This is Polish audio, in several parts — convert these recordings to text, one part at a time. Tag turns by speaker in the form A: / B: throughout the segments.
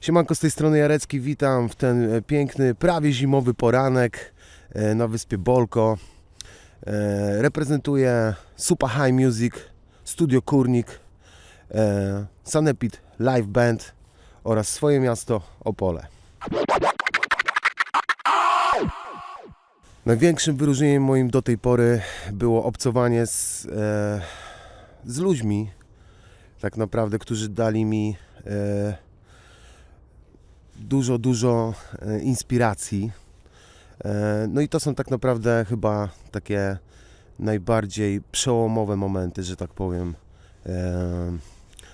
A: Siemanko z tej strony Jarecki, witam w ten e, piękny, prawie zimowy poranek e, na wyspie Bolko. E, reprezentuję Super High Music, Studio Kurnik, Sanepid Live Band oraz swoje miasto Opole. Największym wyróżnieniem moim do tej pory było obcowanie z, z ludźmi, tak naprawdę, którzy dali mi e, dużo, dużo e, inspiracji. E, no i to są tak naprawdę chyba takie najbardziej przełomowe momenty, że tak powiem,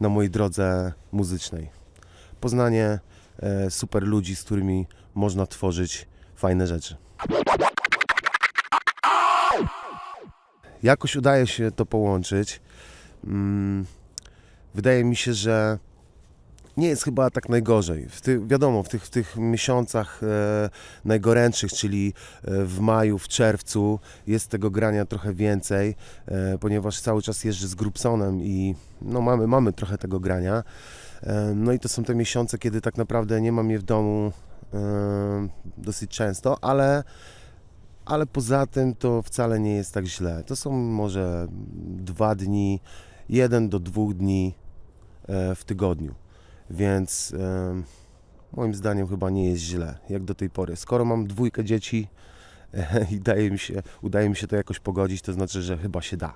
A: na mojej drodze muzycznej. Poznanie super ludzi, z którymi można tworzyć fajne rzeczy. Jakoś udaje się to połączyć. Mm, wydaje mi się, że nie jest chyba tak najgorzej. W wiadomo, w tych, w tych miesiącach e, najgorętszych, czyli e, w maju, w czerwcu, jest tego grania trochę więcej, e, ponieważ cały czas jeżdżę z Grubsonem i no, mamy, mamy trochę tego grania. E, no i to są te miesiące, kiedy tak naprawdę nie mam je w domu e, dosyć często, ale ale poza tym to wcale nie jest tak źle. To są może dwa dni, jeden do dwóch dni E, w tygodniu. Więc moim zdaniem chyba nie jest źle, jak do tej pory. Skoro mam dwójkę dzieci e, i daje mi się, udaje mi się to jakoś pogodzić, to znaczy, że chyba się da.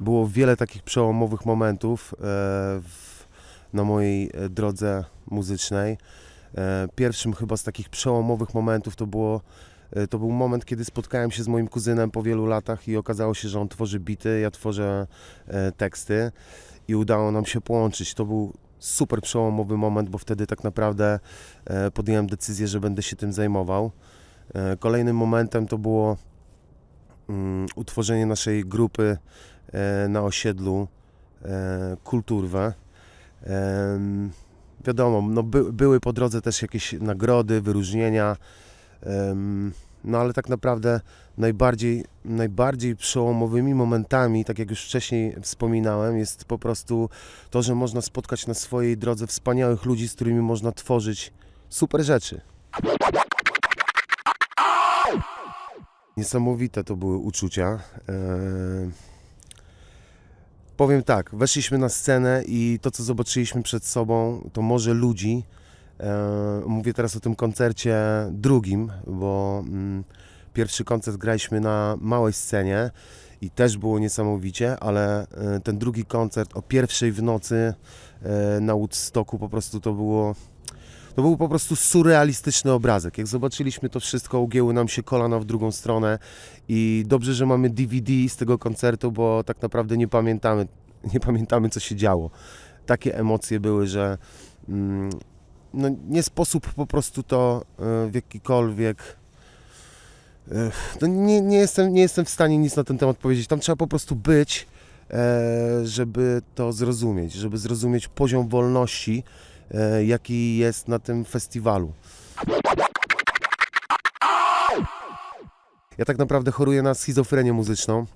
A: Było wiele takich przełomowych momentów e, na mojej drodze muzycznej. Pierwszym chyba z takich przełomowych momentów to było E, to był moment, kiedy spotkałem się z moim kuzynem po wielu latach i okazało się, że on tworzy bity, ja tworzę e, teksty i udało nam się połączyć. To był super przełomowy moment, bo wtedy tak naprawdę e, podjąłem decyzję, że będę się tym zajmował. Kolejnym momentem to było mm, utworzenie naszej grupy na osiedlu Kulturwe. Wiadomo, no by, były po drodze też jakieś nagrody, wyróżnienia. No ale tak naprawdę najbardziej, najbardziej przełomowymi momentami, tak jak już wcześniej wspominałem, jest po prostu to, że można spotkać na swojej drodze wspaniałych ludzi, z którymi można tworzyć super rzeczy. Niesamowite to były uczucia. Eee... Powiem tak, weszliśmy na scenę i to, co zobaczyliśmy przed sobą, to może ludzi, E, mówię teraz o tym koncercie drugim, bo mm, pierwszy koncert graliśmy na małej scenie i też było niesamowicie, ale e, ten drugi koncert o pierwszej w nocy e, na Woodstocku po prostu to było... To był po prostu surrealistyczny obrazek. Jak zobaczyliśmy to wszystko, ugięły nam się kolana w drugą stronę i dobrze, że mamy DVD z tego koncertu, bo tak naprawdę nie pamiętamy, nie pamiętamy co się działo. Takie emocje były, że mm, no, nie sposób po prostu to e, w jakikolwiek e, no nie, nie, jestem, nie jestem w stanie nic na ten temat powiedzieć. Tam trzeba po prostu być, e, żeby to zrozumieć, żeby zrozumieć poziom wolności, jaki jest na tym festiwalu. Ja tak naprawdę choruję na schizofrenię muzyczną.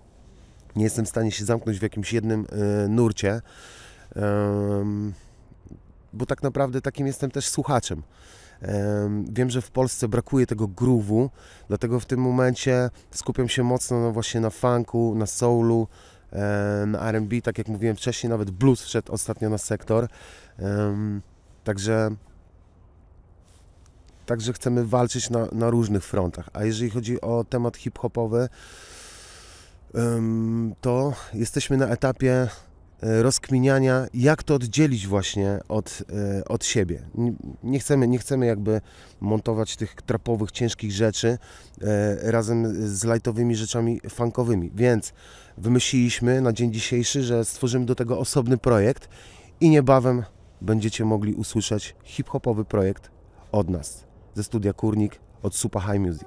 A: Nie jestem w stanie się zamknąć w jakimś jednym nurcie. Um, bo tak naprawdę takim jestem też słuchaczem. Wiem, że w Polsce brakuje tego groove'u, dlatego w tym momencie skupiam się mocno no właśnie na funku, na soulu, na R&B, tak jak mówiłem wcześniej, nawet blues wszedł ostatnio na sektor. Także Także chcemy walczyć na, na, różnych frontach. A jeżeli chodzi o temat hip-hopowy, to jesteśmy na etapie E, rozkminiania, jak to oddzielić właśnie od, e, od siebie. Nie chcemy, nie chcemy jakby montować tych trapowych, ciężkich rzeczy e, razem z lightowymi rzeczami funkowymi, więc wymyśliliśmy na dzień dzisiejszy, że stworzymy do tego osobny projekt i niebawem będziecie mogli usłyszeć hip-hopowy projekt od nas, ze studia Kurnik, od Supa High Music.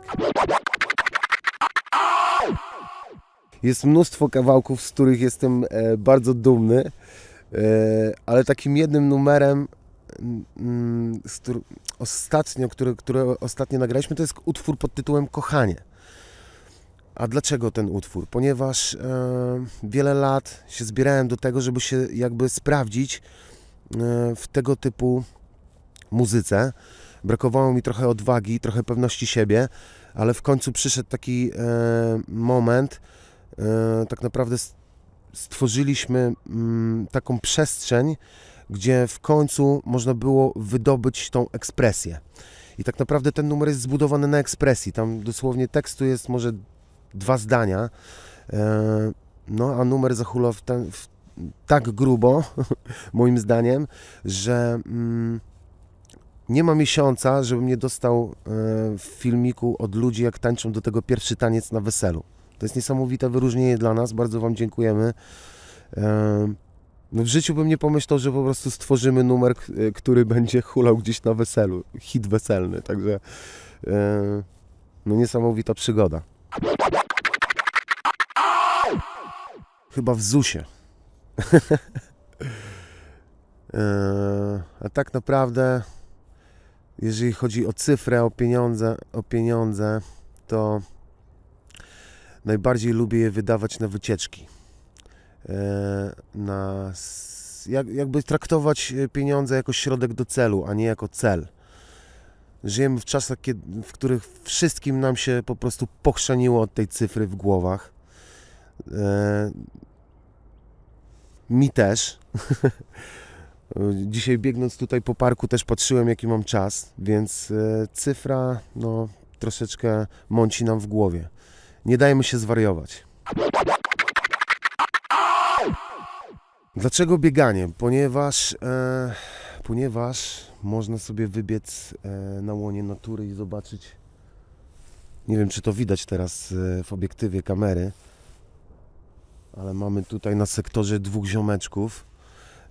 A: Jest mnóstwo kawałków, z których jestem e, bardzo dumny, e, ale takim jednym numerem mm, mm, ostatnio, który, który ostatnio nagraliśmy, to jest utwór pod tytułem Kochanie. A dlaczego ten utwór? Ponieważ e, wiele lat się zbierałem do tego, żeby się jakby sprawdzić w tego typu muzyce. Brakowało mi trochę odwagi, trochę pewności siebie, ale w końcu przyszedł taki moment, E, tak naprawdę stworzyliśmy mm, taką przestrzeń, gdzie w końcu można było wydobyć tą ekspresję. I tak naprawdę ten numer jest zbudowany na ekspresji. Tam dosłownie tekstu jest może dwa zdania, e, no a numer zahulał w ten, w tak grubo, moim zdaniem, że mm, nie ma miesiąca, żebym nie dostał e, w filmiku od ludzi, jak tańczą do tego pierwszy taniec na weselu. To jest niesamowite wyróżnienie dla nas, bardzo Wam dziękujemy. No w życiu bym nie pomyślał, że po prostu stworzymy numer, e, który będzie hulał gdzieś na weselu. Hit weselny, także no niesamowita przygoda. Chyba w ZUSie. E, a tak naprawdę, jeżeli chodzi o cyfrę, o pieniądze, o pieniądze to najbardziej lubię je wydawać na wycieczki. E, na, jakby traktować e, pieniądze jako środek do celu, a nie jako cel. Żyjemy w czasach, w których wszystkim nam się po prostu pochrzaniło od tej cyfry w głowach. E, mi też. Dzisiaj biegnąc tutaj po parku też patrzyłem jaki mam czas, więc cyfra no, troszeczkę mąci nam w głowie. Nie dajmy się zwariować. Dlaczego bieganie? Ponieważ, e, ponieważ można sobie wybiec e, na łonie natury i zobaczyć. Nie wiem, czy to widać teraz e, w obiektywie kamery, ale mamy tutaj na sektorze dwóch ziomeczków.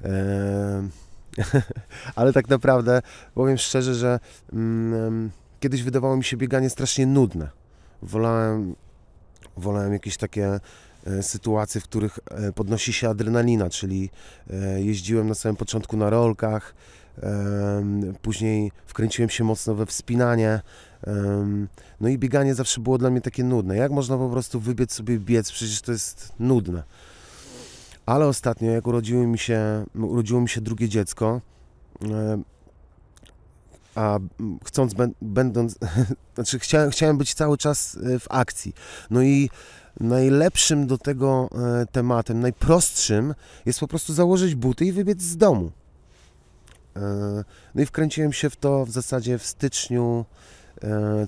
A: E, ale tak naprawdę powiem szczerze, że mm, kiedyś wydawało mi się bieganie strasznie nudne. Wolałem Wolałem jakieś takie e, sytuacje, w których e, podnosi się adrenalina, czyli e, jeździłem na samym początku na rolkach, później wkręciłem się mocno we wspinanie. No i bieganie zawsze było dla mnie takie nudne. Jak można po prostu wybiec sobie biec? Przecież to jest nudne. Ale ostatnio, jak urodziło mi się, urodziło mi się drugie dziecko, a chcąc, będąc, znaczy chciałem, chciałem być cały czas e, w akcji. No i najlepszym do tego e, tematem, najprostszym jest po prostu założyć buty i wybiec z domu. E, no i wkręciłem się w to w zasadzie w styczniu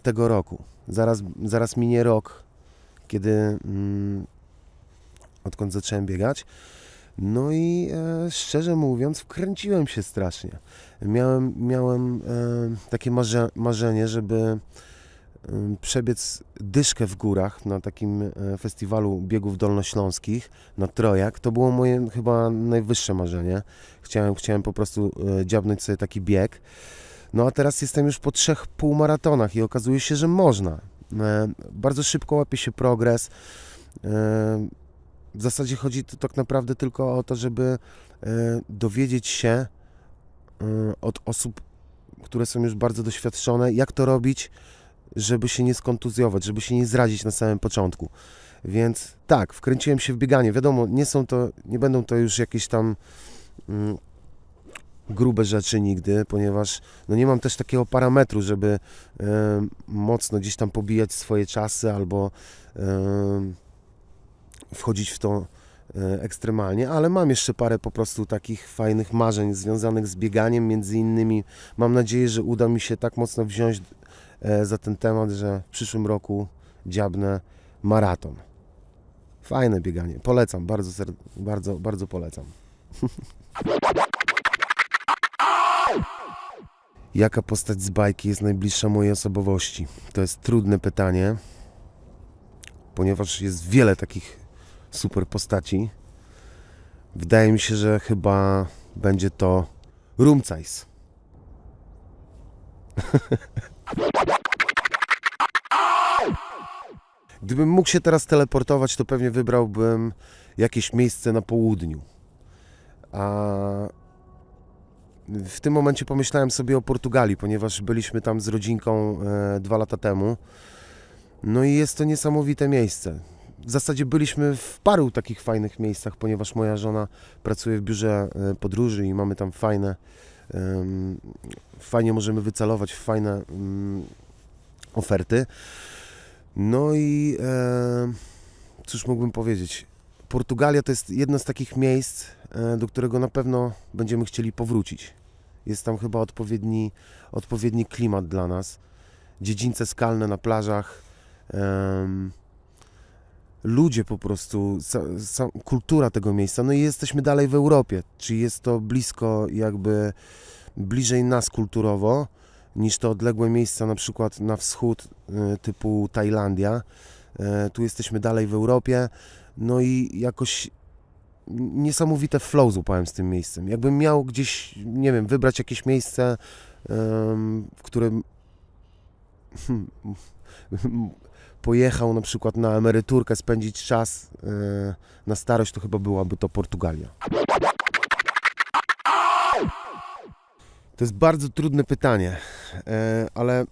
A: tego roku. Zaraz, zaraz minie rok, kiedy mm, odkąd zacząłem biegać. No i e, szczerze mówiąc, wkręciłem się strasznie. Miałem, miałem e, takie marze, marzenie, żeby e, przebiec dyszkę w górach na takim e, festiwalu biegów dolnośląskich na Trojak. To było moje chyba najwyższe marzenie. Chciałem, chciałem po prostu e, dziabnąć sobie taki bieg. No a teraz jestem już po trzech półmaratonach i okazuje się, że można. E, bardzo szybko łapie się progres e, w zasadzie chodzi tu tak naprawdę tylko o to, żeby e, dowiedzieć się e, od osób, które są już bardzo doświadczone, jak to robić, żeby się nie skontuzjować, żeby się nie zrazić na samym początku. Więc tak, wkręciłem się w bieganie. Wiadomo, nie są to, nie będą to już jakieś tam mm, grube rzeczy nigdy, ponieważ no nie mam też takiego parametru, żeby y, mocno gdzieś tam pobijać swoje czasy albo y, wchodzić w to e, ekstremalnie, ale mam jeszcze parę po prostu takich fajnych marzeń związanych z bieganiem między innymi. Mam nadzieję, że uda mi się tak mocno wziąć e, za ten temat, że w przyszłym roku dziabnę maraton. Fajne bieganie. Polecam, bardzo, bardzo, bardzo polecam. Jaka postać z bajki jest najbliższa mojej osobowości? To jest trudne pytanie, ponieważ jest wiele takich super postaci. Wydaje mi się, że chyba będzie to Room Gdybym mógł się teraz teleportować, to pewnie wybrałbym jakieś miejsce na południu. A w tym momencie pomyślałem sobie o Portugalii, ponieważ byliśmy tam z rodzinką e, dwa lata temu. No i jest to niesamowite miejsce w zasadzie byliśmy w paru takich fajnych miejscach, ponieważ moja żona pracuje w biurze e, podróży i mamy tam fajne, fajnie możemy wycelować fajne mm, oferty. No i e, cóż mógłbym powiedzieć? Portugalia to jest jedno z takich miejsc, e, do którego na pewno będziemy chcieli powrócić. Jest tam chyba odpowiedni, odpowiedni klimat dla nas. Dziedzińce skalne na plażach. Um, ludzie po prostu, sa, sa, kultura tego miejsca. No i jesteśmy dalej w Europie, czyli jest to blisko jakby bliżej nas kulturowo niż te odległe miejsca na przykład na wschód y, typu Tajlandia. Y, tu jesteśmy dalej w Europie. No i jakoś niesamowite flow złapałem z tym miejscem. Jakbym miał gdzieś, nie wiem, wybrać jakieś miejsce, w którym pojechał na przykład na emeryturkę, spędzić czas e, na starość, to chyba byłaby to Portugalia. To jest bardzo trudne pytanie, e, ale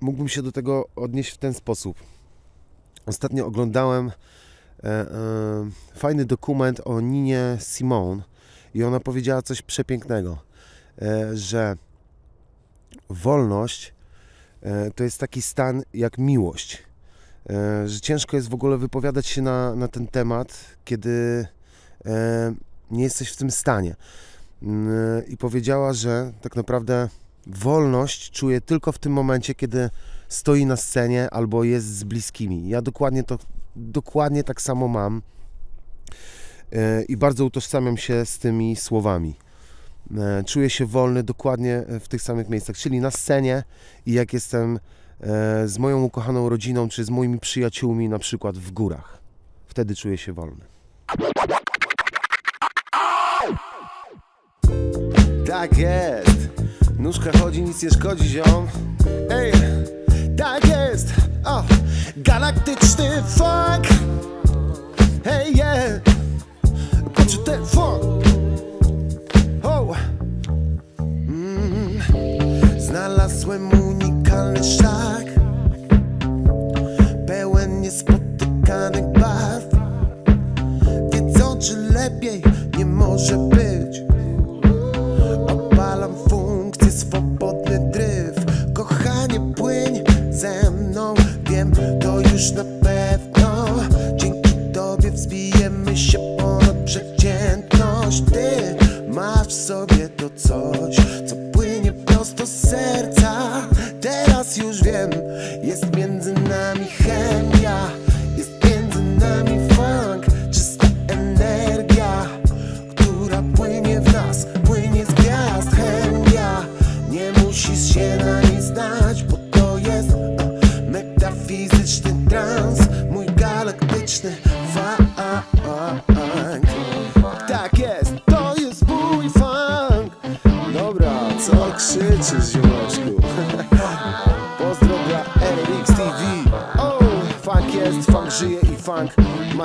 A: mógłbym się do tego odnieść w ten sposób. Ostatnio oglądałem e, fajny dokument o Ninie Simone i ona powiedziała coś przepięknego, że wolność E, to jest taki stan jak miłość. E, że ciężko jest w ogóle wypowiadać się na, na ten temat, kiedy e, nie jesteś w tym stanie. Mm, I powiedziała, że tak naprawdę wolność czuje tylko w tym momencie, kiedy stoi na scenie albo jest z bliskimi. Ja dokładnie to dokładnie tak samo mam i bardzo utożsamiam się z tymi słowami. E, czuję się wolny dokładnie e, w tych samych miejscach, czyli na scenie i jak jestem e, z moją ukochaną rodziną czy z moimi przyjaciółmi, na przykład w górach. Wtedy czuję się wolny.
B: Tak jest. Nóżka chodzi, nic nie szkodzi, ziom. Ej, tak jest. O, galaktyczny funk. Hej, yeah. Poczuj ten funk. niepowtarzalny szlak Pełen niespotykanych barw Wiedzą czy lepiej nie może być Opalam funkcję, swobodny dryf Kochanie płyń ze mną Wiem to już na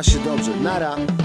B: ma się dobrze. Nara.